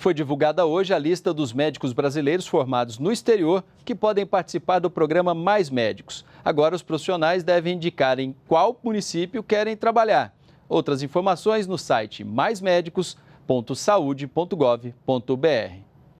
Foi divulgada hoje a lista dos médicos brasileiros formados no exterior que podem participar do programa Mais Médicos. Agora, os profissionais devem indicar em qual município querem trabalhar. Outras informações no site maismédicos.saude.gov.br.